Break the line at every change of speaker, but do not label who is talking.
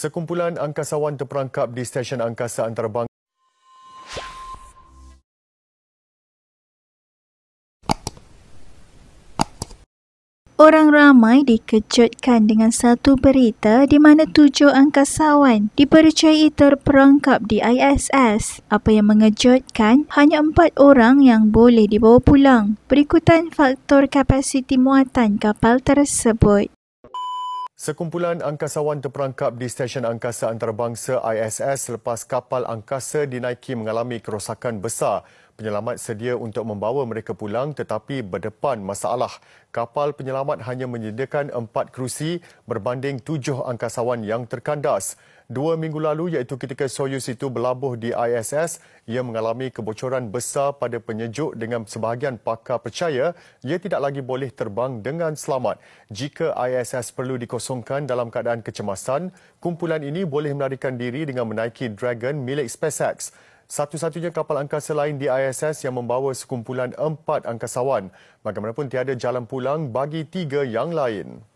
Sekumpulan angkasawan terperangkap di Stesen Angkasa Antarabangsa
Orang ramai dikejutkan dengan satu berita di mana tujuh angkasawan dipercayai terperangkap di ISS. Apa yang mengejutkan, hanya empat orang yang boleh dibawa pulang berikutan faktor kapasiti muatan kapal tersebut.
Sekumpulan angkasawan terperangkap di Stesen Angkasa Antarabangsa ISS selepas kapal angkasa dinaiki mengalami kerosakan besar penyelamat sedia untuk membawa mereka pulang tetapi berdepan masalah. Kapal penyelamat hanya menyediakan empat kerusi berbanding tujuh angkasawan yang terkandas. Dua minggu lalu iaitu ketika Soyuz itu berlabuh di ISS, ia mengalami kebocoran besar pada penyejuk dengan sebahagian pakar percaya ia tidak lagi boleh terbang dengan selamat. Jika ISS perlu dikosongkan dalam keadaan kecemasan, kumpulan ini boleh melarikan diri dengan menaiki Dragon milik SpaceX satu-satunya kapal angkasa lain di ISS yang membawa sekumpulan empat angkasawan. Bagaimanapun tiada jalan pulang bagi tiga yang lain.